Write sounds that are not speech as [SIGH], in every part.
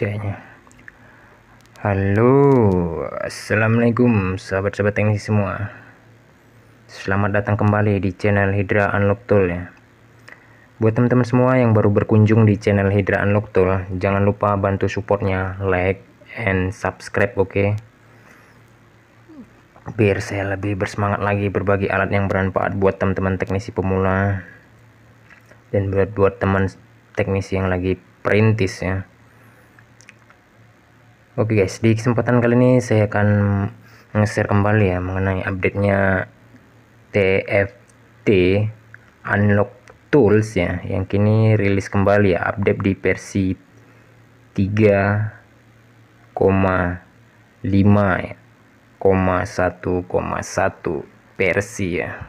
kerjanya. Halo Assalamualaikum sahabat-sahabat teknisi semua Selamat datang kembali di channel Hydra Unlock Tool ya Buat teman-teman semua yang baru berkunjung di channel Hydra Unlock Tool Jangan lupa bantu supportnya like and subscribe oke okay? Biar saya lebih bersemangat lagi berbagi alat yang bermanfaat buat teman-teman teknisi pemula Dan buat, buat teman teknisi yang lagi perintis ya Oke okay guys, di kesempatan kali ini saya akan nge-share kembali ya mengenai update-nya TFT Unlock Tools ya yang kini rilis kembali ya update di versi 3,5 ya, 1,1 versi ya.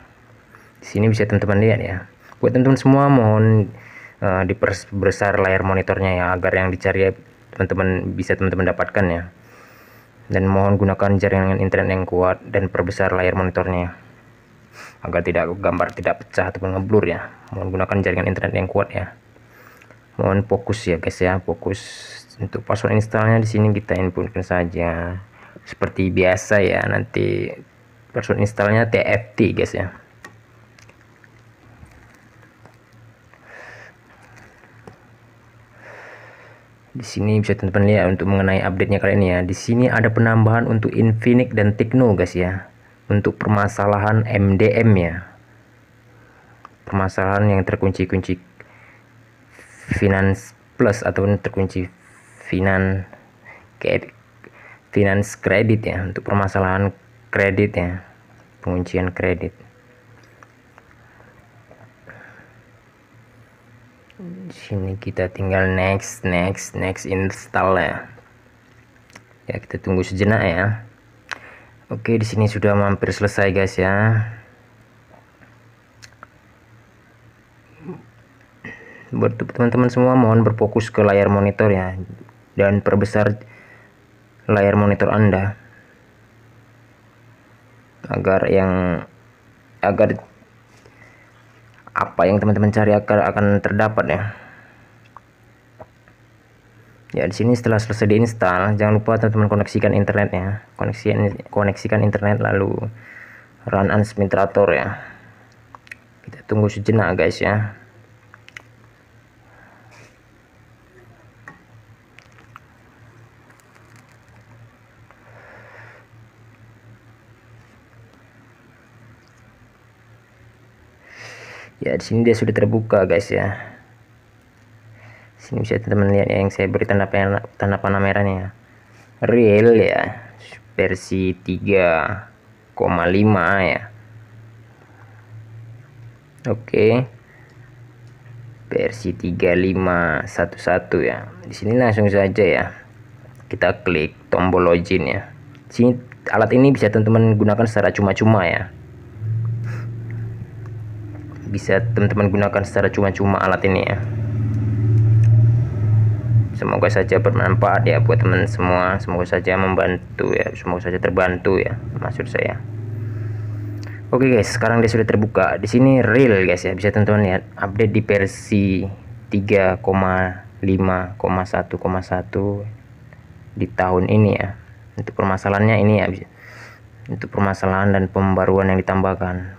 Di sini bisa teman-teman lihat ya. Buat teman-teman semua mohon uh, diperbesar layar monitornya ya agar yang dicari teman-teman bisa teman-teman dapatkan ya dan mohon gunakan jaringan internet yang kuat dan perbesar layar monitornya agar tidak gambar tidak pecah atau ngeblur ya mohon gunakan jaringan internet yang kuat ya mohon fokus ya guys ya fokus untuk password installnya di sini kita inputkan saja seperti biasa ya nanti password installnya TFT guys ya Di sini bisa teman-teman lihat untuk mengenai update-nya kali ini ya. Di sini ada penambahan untuk Infinix dan Tekno guys ya. Untuk permasalahan MDM ya. Permasalahan yang terkunci-kunci Finance Plus ataupun terkunci Finance Finance kredit ya untuk permasalahan kredit ya. Penguncian kredit. sini kita tinggal next next next install ya ya kita tunggu sejenak ya oke di sini sudah mampir selesai guys ya buat teman-teman semua mohon berfokus ke layar monitor ya dan perbesar layar monitor anda agar yang agar apa yang teman-teman cari akan akan terdapat ya ya di sini setelah selesai diinstal jangan lupa teman-teman koneksikan internetnya koneksi koneksikan internet lalu run administrator ya kita tunggu sejenak guys ya ya di sini dia sudah terbuka guys ya sini bisa teman teman lihat ya yang saya beri tanda panah, tanda panah merahnya ya. real ya versi 3,5 ya oke versi 3511 ya di sini langsung saja ya kita klik tombol login ya sini alat ini bisa teman-teman gunakan secara cuma-cuma ya bisa teman-teman gunakan secara cuma-cuma alat ini ya semoga saja bermanfaat ya buat teman semua semoga saja membantu ya semoga saja terbantu ya maksud saya Oke guys, sekarang dia sudah terbuka. Di sini real guys ya, bisa teman-teman lihat update di versi 3,5,1,1 di tahun ini ya. Untuk permasalahannya ini ya, untuk permasalahan dan pembaruan yang ditambahkan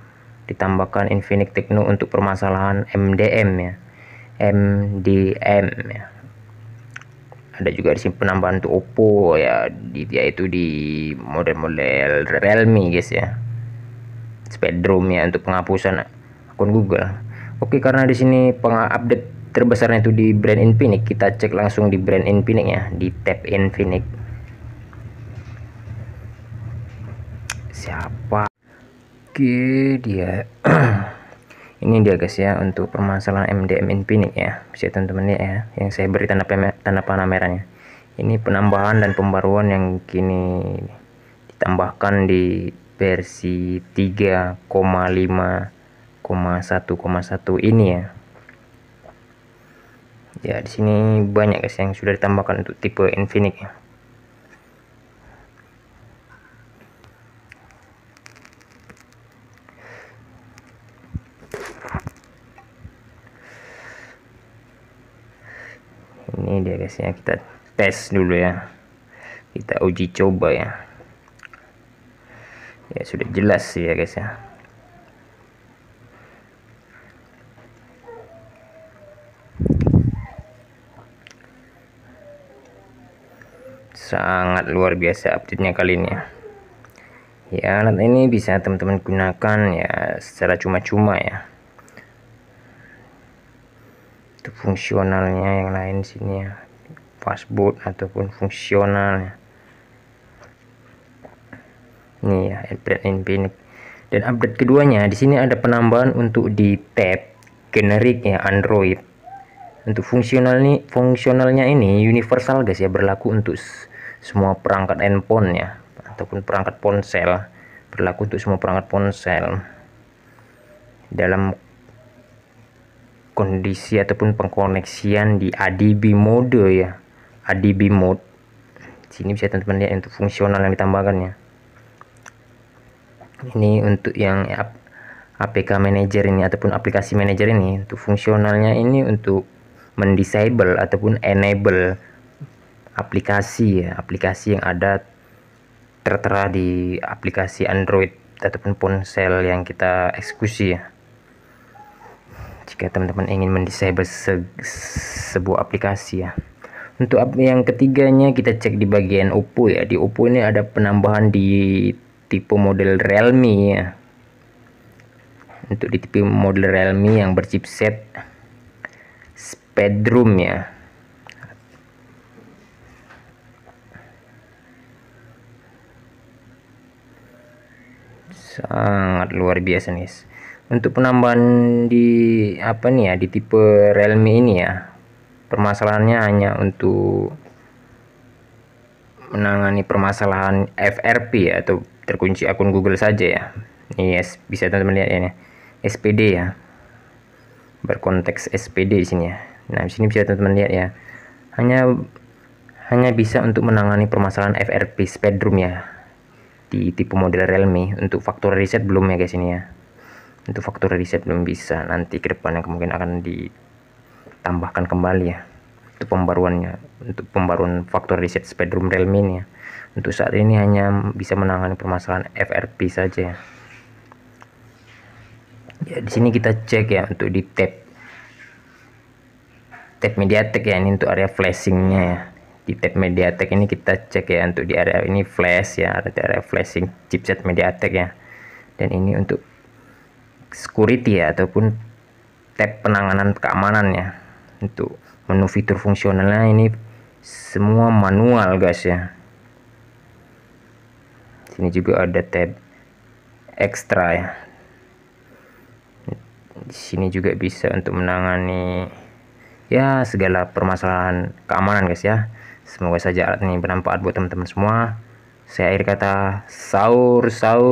ditambahkan Infinix techno untuk permasalahan MDM ya MDM ya ada juga di sini penambahan untuk Oppo ya di itu di model-model Realme guys ya Spectrum ya untuk penghapusan akun Google oke karena di sini pengupdate terbesarnya itu di brand Infinix kita cek langsung di brand Infinix ya di tab Infinix siapa Oke dia [CLEARS THROAT] ini dia guys ya untuk permasalahan MDM Infinite ya bisa teman-teman ya yang saya beri tanda, tanda panah merahnya ini penambahan dan pembaruan yang kini ditambahkan di versi 3,5,1,1 ini ya ya di sini banyak guys yang sudah ditambahkan untuk tipe Infinite ya ini dia guys ya kita tes dulu ya kita uji coba ya ya sudah jelas sih ya guys ya sangat luar biasa update-nya kali ini ya. ya alat ini bisa teman-teman gunakan ya secara cuma-cuma ya itu fungsionalnya yang lain sini ya fastboot ataupun fungsional ya. ini ya update infinite dan update keduanya di sini ada penambahan untuk di tab generik ya Android untuk fungsional nih fungsionalnya ini universal guys ya berlaku untuk semua perangkat handphone ya ataupun perangkat ponsel berlaku untuk semua perangkat ponsel dalam kondisi ataupun pengkoneksian di ADB mode ya ADB mode sini bisa teman-teman lihat untuk fungsional yang ditambahkan ya ini untuk yang APK manager ini ataupun aplikasi manager ini untuk fungsionalnya ini untuk mendisable ataupun enable aplikasi ya aplikasi yang ada tertera di aplikasi Android ataupun ponsel yang kita eksekusi ya jika teman-teman ingin mendisable se sebuah aplikasi ya untuk yang ketiganya kita cek di bagian Oppo ya di Oppo ini ada penambahan di tipe model Realme ya untuk di tipe model Realme yang berchipset Spectrum ya sangat luar biasa nih untuk penambahan di apa nih ya di tipe Realme ini ya permasalahannya hanya untuk menangani permasalahan FRP ya, atau terkunci akun Google saja ya ini yes bisa teman-teman lihat ya, ini SPD ya berkonteks SPD di sini ya nah di sini bisa teman-teman lihat ya hanya hanya bisa untuk menangani permasalahan FRP spectrum ya di tipe model Realme untuk faktor reset belum ya guys ini ya untuk faktor riset belum bisa nanti ke yang kemungkinan akan ditambahkan kembali ya untuk pembaruannya untuk pembaruan faktor riset spektrum realme ini ya untuk saat ini hanya bisa menangani permasalahan FRP saja ya. ya di sini kita cek ya untuk di tab tab mediatek ya ini untuk area flashingnya ya di tab mediatek ini kita cek ya untuk di area ini flash ya ada area flashing chipset mediatek ya dan ini untuk security ya ataupun tab penanganan keamanannya untuk menu fitur fungsionalnya ini semua manual guys ya sini juga ada tab ekstra ya di sini juga bisa untuk menangani ya segala permasalahan keamanan guys ya semoga saja alat ini bermanfaat buat teman-teman semua saya akhir kata sahur sahur